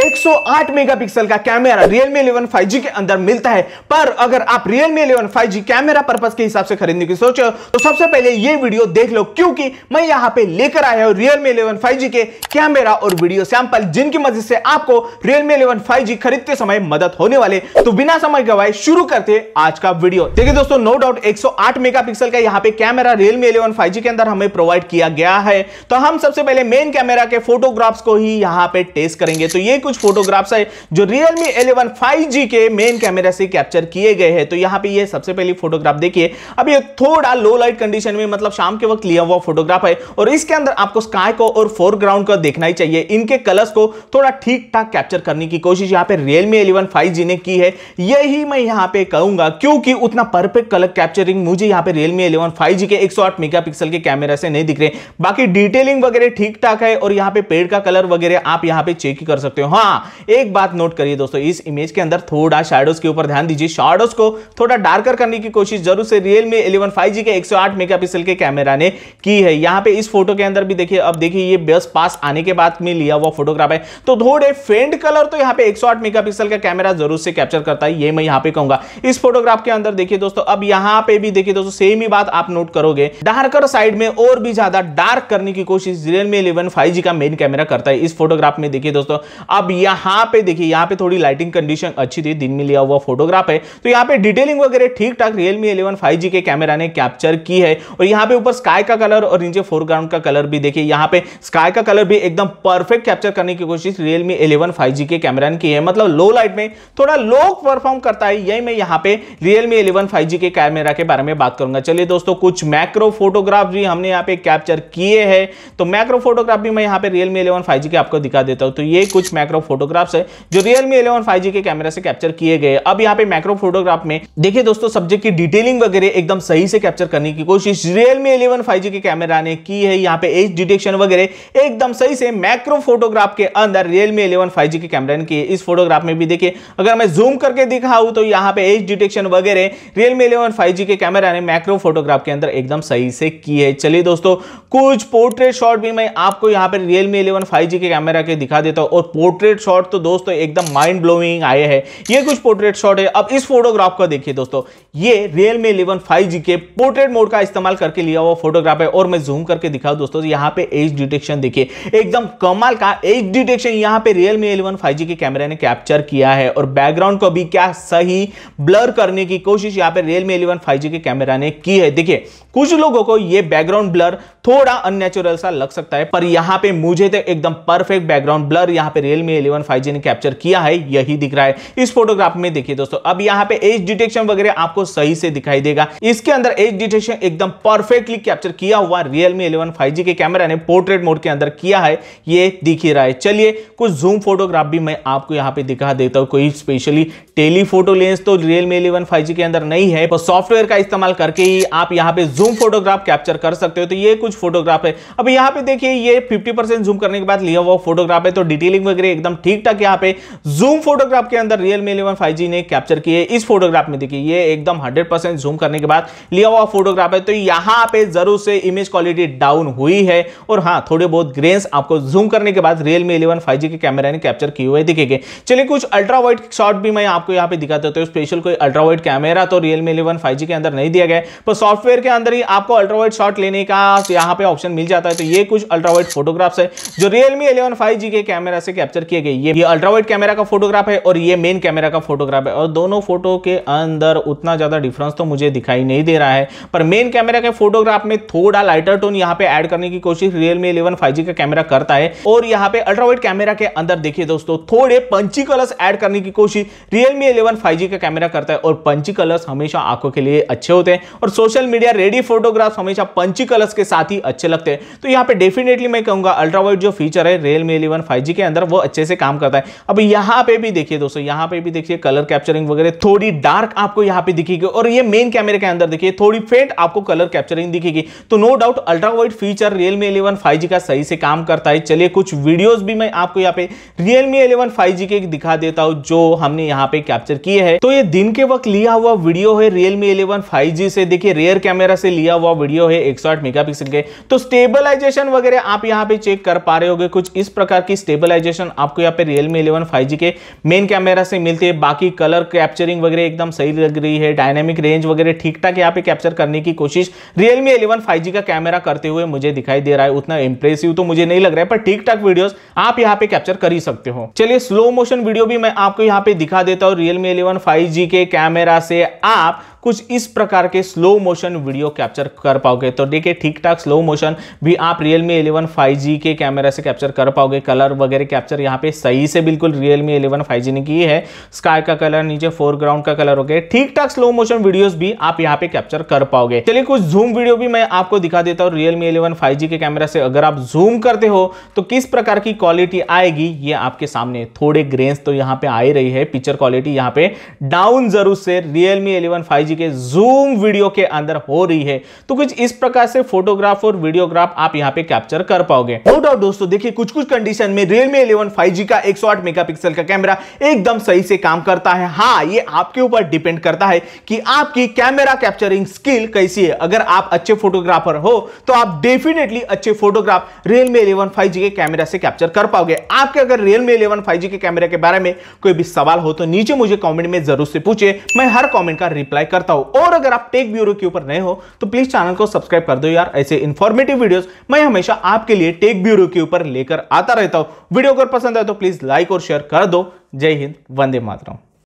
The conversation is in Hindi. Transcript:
108 मेगापिक्सल का कैमरा Realme 11 5G के अंदर मिलता है पर अगर आप Realme 11 5G कैमरा पर्पज के हिसाब से खरीदने की सोचो तो सबसे पहले ये वीडियो देख लो क्योंकि मैं यहां पे लेकर आया हूँ Realme 11 5G के कैमरा और वीडियो सैंपल जिनकी मदद से आपको Realme 11 5G खरीदते समय मदद होने वाले तो बिना समय गवाए शुरू करते आज का वीडियो देखिए दोस्तों नो डाउट एक मेगापिक्सल का यहाँ पे कैमरा रियलमी इलेवन फाइव के अंदर हमें प्रोवाइड किया गया है तो हम सबसे पहले मेन कैमरा के फोटोग्राफ्स को ही यहाँ पे टेस्ट करेंगे तो ये कुछ फोटोग्राफ्स है जो रियलमी एलेवन फाइव के मेन कैमरा से कैप्चर किए गए हैं तो यहाँ पे ये सबसे पहली फोटोग्राफ देखिए अब ये थोड़ा लो लाइट कंडीशन में मतलब शाम के वक्त लिया हुआ फोटोग्राफ है और इसके अंदर आपको स्काई को और फोरग्राउंड को देखना ही चाहिए इनके कलर्स को थोड़ा ठीक ठाक कैप्चर करने की कोशिश यहाँ पे रियलमी एलेवन फाइव ने की है यही मैं यहाँ पे कहूंगा क्योंकि उतना परफेक्ट कलर कैप्चरिंग मुझे यहाँ पे रियलमी एलेवन फाइव के एक सौ मेगापिक्सल के कैमरा से नहीं दिख रहे बाकी डिटेलिंग वगैरह ठीक ठाक है और यहाँ पे पेड़ का कलर वगैरह आप यहाँ पे चेक कर सकते हो हाँ एक बात नोट करिए दोस्तों इस इमेज के अंदर थोड़ा शेडोज के ऊपर ध्यान दीजिए शेडोज को थोड़ा डार्कर करने की कोशिश जरूर से रियल में इलेवन फाइव के एक मेगापिक्सल के कैमरा ने की है यहाँ पे इस फोटो के अंदर भी देखिए अब देखिए ये बस पास आने के बाद में लिया हुआ फोटोग्राफ है तो थोड़े फेंट कलर तो यहाँ पे एक मेगापिक्सल का कैमरा जरूर से कैप्चर करता है ये मैं यहाँ पे कहूंगा इस फोटोग्राफ के अंदर देखिए दोस्तों अब यहाँ पे भी देखिए दोस्तों सेम ही बात आप नोट करोगे डार्कर साइड में और भी ज्यादा डार्क करने की कोशिश रियलमी इलेवन फाइव का मेन कैमरा करता है इस फोटोग्राफ में देखिए दोस्तों अब यहां पे देखिए यहां पे थोड़ी लाइटिंग कंडीशन अच्छी थी दिन में लिया हुआ फोटोग्राफ है तो यहां पे डिटेलिंग वगैरह ठीक ठाक रियलमी इलेवन फाइव के कैमरा ने कैप्चर की है और यहां पे ऊपर स्काई का कलर और नीचे फोरग्राउंड का कलर भी देखिए यहां पे स्काई का कलर भी एकदम परफेक्ट कैप्चर करने की कोशिश रियलमी इलेवन फाइव के कैमरा ने की है मतलब लो लाइट में थोड़ा लो परफॉर्म करता है यही मैं यहां पर रियलमी इलेवन फाइव के कैमरा के बारे में बात करूंगा चलिए दोस्तों कुछ मैक्रो फोटोग्राफ भी हमने यहाँ पे कैप्चर किए हैं तो मैक्रो फोटोग्राफ भी मैं यहाँ पे रियलमी इलेवन फाइव के आपको दिखा देता हूँ तो ये कुछ मैक्रो मैक्रो फोटोग्राफ्स है जो रियलमी इलेवन फाइव के कैमरा से कैप्चर किए गए अब यहाँ पे मैक्रो फोटोग्राफ में देखिए दोस्तों सब्जेक्ट की डिटेलिंग वगैरह एकदम सही से कैप्चर करने की कोशिश रियलमी इलेवन फाइव के कैमरा ने की है यहाँ पे एज डिटेक्शन वगैरह एकदम सही से मैक्रो फोटोग्राफ के अंदर रियलमी इलेवन फाइव के कैमरा ने किए इस फोटोग्राफ में भी देखिए अगर मैं जूम करके दिखाऊँ तो यहाँ पे एज डिटेक्शन वगैरह रियलमी इलेवन फाइव के कैमरा ने मैक्रो फोटोग्राफ के अंदर एकदम सही से की है चलिए दोस्तों कुछ पोर्ट्रेट शॉट भी मैं आपको यहाँ पे रियलमी इलेवन फाइव के कैमरा के दिखा देता हूँ और पोर्ट्रेट पोर्ट्रेट शॉट तो दोस्तों एकदम माइंड ब्लोइंग आए हैं ये कुछ पोर्ट्रेट शॉट है अब इस फोटोग्राफ को देखिए दोस्तों ये रियल मी इलेवन फाइव के पोर्ट्रेट मोड का इस्तेमाल करके लिया हुआ फोटोग्राफ है और मैं जूम करके दिखाऊँ दोस्तों यहाँ पे एज डिटेक्शन देखिए एकदम कमाल का एज डिटेक्शन यहाँ पे रियल मी इलेवन के कैमरे ने कैप्चर किया है और बैकग्राउंड को भी क्या सही ब्लर करने की कोशिश यहाँ पे रियल मी इलेवन के कैमरा ने की है देखिए कुछ लोगों को ये बैकग्राउंड ब्लर थोड़ा अननेचुरल सा लग सकता है पर यहाँ पे मुझे तो एकदम परफेक्ट बैकग्राउंड ब्लर यहाँ पे रियलमी इलेवन फाइव ने कैप्चर किया है यही दिख रहा है इस फोटोग्राफ में देखिए दोस्तों अब यहाँ पे एज डिटेक्शन वगैरह आपको सही से दिखाई देगा इसके अंदर एज डिटेक्शन एकदम परफेक्टली कैप्चर किया हुआ रियलमी इलेवन फाइव के कैमरा ने पोर्ट्रेट मोड के अंदर किया है ये दिख ही रहा है चलिए कुछ जूम फोटोग्राफ भी मैं आपको यहाँ पे दिखा देता हूँ कोई स्पेशली टेलीफोटो लेंस तो रियलमी इलेवन फाइव के अंदर नहीं है पर सॉफ्टवेयर का इस्तेमाल करके ही आप यहाँ पे जूम फोटोग्राफ कैप्चर कर सकते हो तो ये कुछ कुछ फोटोग्राफ है अब यहाँ पे देखिए ये 50 परसेंट जूम करने के बाद लिया हुआ फोटोग्राफ है तो डिटेलिंग वगैरह एकदम ठीक ठाक यहाँ पे जूम फोटोग्राफ के अंदर रियल मी इलेवन ने कैप्चर किए इस फोटोग्राफ में देखिए ये एकदम हंड्रेड जूम करने के बाद लिया हुआ फोटोग्राफ है तो यहाँ पे जरूर से इमेज क्वालिटी डाउन हुई है और हाँ थोड़े बहुत ग्रेन्स आपको जूम करने के बाद रियल मी इलेवन के कैमरा ने कैप्चर किए हुए दिखेगी चलिए कुछ अल्ट्रा वाइट शॉट भी मैं आपको यहाँ पे दिखा देता हूँ स्पेशल तो कोई अल्ट्रा वाइट कैमरा तो रियल मी इलेवन के अंदर नहीं दिया गया पर सॉफ्टवेयर के अंदर ही आपको अल्ट्रा वाइट शॉट लेने का यहाँ पे ऑप्शन मिल जाता है तो ये कुछ अल्ट्रावाइट फोटोग्राफ्स है जो रियलमी एलेवन फाइव जी के कैमरा से कैप्चर किए गए ये, अल्ट्रावाइट कैमरा का फोटोग्राफ है और ये मेन कैमरा का फोटोग्राफ है और दोनों फोटो के अंदर उतना ज्यादा डिफरेंस तो मुझे दिखाई नहीं दे रहा है पर मेन कैमरा के फोटोग्राफ में थोड़ा लाइटर टोन यहाँ पे एड करने की कोशिश रियलमी इलेवन फाइव का कैमरा करता है और यहाँ पे अल्ट्रावाइट कैमरा के अंदर देखिए दोस्तों थोड़े पंची कलर्स एड करने की कोशिश रियलमी इलेवन फाइव का कैमरा करता है और पंची कलर्स हमेशा आंखों के लिए अच्छे होते हैं और सोशल मीडिया रेडी फोटोग्राफ्स हमेशा पंची कलर्स के साथ ही अच्छे लगते हैं तो यहाँ पे डेफिनेटली मैं कहूँगा अल्ट्रावाइट जो फीचर है रियल मी इलेवन फाइव के अंदर वो अच्छे से काम करता है अब यहाँ पे भी देखिए दोस्तों यहाँ पे भी देखिए कलर कैप्चरिंग वगैरह थोड़ी डार्क आपको यहाँ पे दिखेगी और ये मेन कैमरे के अंदर देखिए थोड़ी फेट आपको कलर कैप्चरिंग दिखेगी तो no doubt ultrawide feature Realme eleven five का सही से काम करता है चलिए कुछ वीडियोज भी मैं आपको यहाँ पे रियल मी इलेवन फाइव के दिखा देता हूँ जो हमने यहाँ पे कैप्चर किए है तो ये दिन के वक्त लिया हुआ वीडियो है रियल मी इलेवन फाइव से देखिए रेयर कैमरा से लिया हुआ वीडियो है एक सौ मेगापिक्सल के तो स्टेबलाइजेशन वगैरह आप यहाँ पे चेक कर पा रहे होगे कुछ इस प्रकार की स्टेबलाइजेशन आपको यहाँ पे रियलमी इलेवन फाइव के मेन कैमरा से मिलती है बाकी कलर कैप्चरिंग वगैरह एकदम सही लग रही है डायनेमिक रेंज वगैरह ठीक ठाक यहाँ पे कैप्चर करने की कोशिश रियलमी इलेवन फाइव का कैमरा करते हुए मुझे दिखाई दे रहा है उतना इंप्रेसिव तो मुझे नहीं लग रहा है पर ठीक ठाक वीडियो आप यहाँ पे कैप्चर कर ही सकते हो चलिए स्लो मोशन वीडियो भी मैं आपको यहाँ पे दिखा देता हूँ रियलमी इलेवन फाइव के कैमरा से आप कुछ इस प्रकार के स्लो मोशन वीडियो कैप्चर कर पाओगे तो देखिए ठीक ठाक स्लो मोशन भी आप रियल मी एलेवन फाइव के कैमरा से कैप्चर कर पाओगे कलर वगैरह कैप्चर यहाँ पे सही से बिल्कुल रियलमी इलेवन फाइव फाइव ने की है स्काई का कलर नीचे फोरग्राउंड का कलर हो गया ठीक ठाक स्लो मोशन वीडियोस भी आप यहाँ पे कैप्चर कर पाओगे चलिए कुछ जूम वीडियो भी मैं आपको दिखा देता हूँ रियल मी इलेवन फाइव के कैमरा से अगर आप जूम करते हो तो किस प्रकार की क्वालिटी आएगी ये आपके सामने थोड़े ग्रेन्स तो यहाँ पे आ रही है पिक्चर क्वालिटी यहाँ पे डाउन जरूर से Realme eleven five G के जूम वीडियो के अंदर हो रही है तो कुछ इस प्रकार से फोटोग्राफ और वीडियोग्राफ आप यहाँ पे कैप्चर कर पाओगे नो डाउट दोस्तों देखिए कुछ कुछ कंडीशन में रियलमी इलेवन फाइव का एक मेगापिक्सल का कैमरा एकदम सही से काम करता है हाँ ये आपके ऊपर डिपेंड करता है कि आपकी कैमरा कैप्चरिंग स्किल कैसी है अगर आप अच्छे फोटोग्राफर हो तो आप डेफिनेटली अच्छे फोटोग्राफ रियलमी इलेवन फाइव के कैमरा से कैप्चर कर पाओगे आपके अगर रियलमी इलेवन फाइव के कैमरा के बारे में कोई भी सवाल हो तो नीचे मुझे कॉमेंट में जरूर से पूछे मैं हर कॉमेंट का रिप्लाई कर करता हूं और अगर आप टेक ब्यूरो के ऊपर नए हो तो प्लीज चैनल को सब्सक्राइब कर दो यार ऐसे इन्फॉर्मेटिव वीडियोस मैं हमेशा आपके लिए टेक ब्यूरो के ऊपर लेकर आता रहता हूं वीडियो अगर पसंद आए तो प्लीज लाइक और शेयर कर दो जय हिंद वंदे मातरम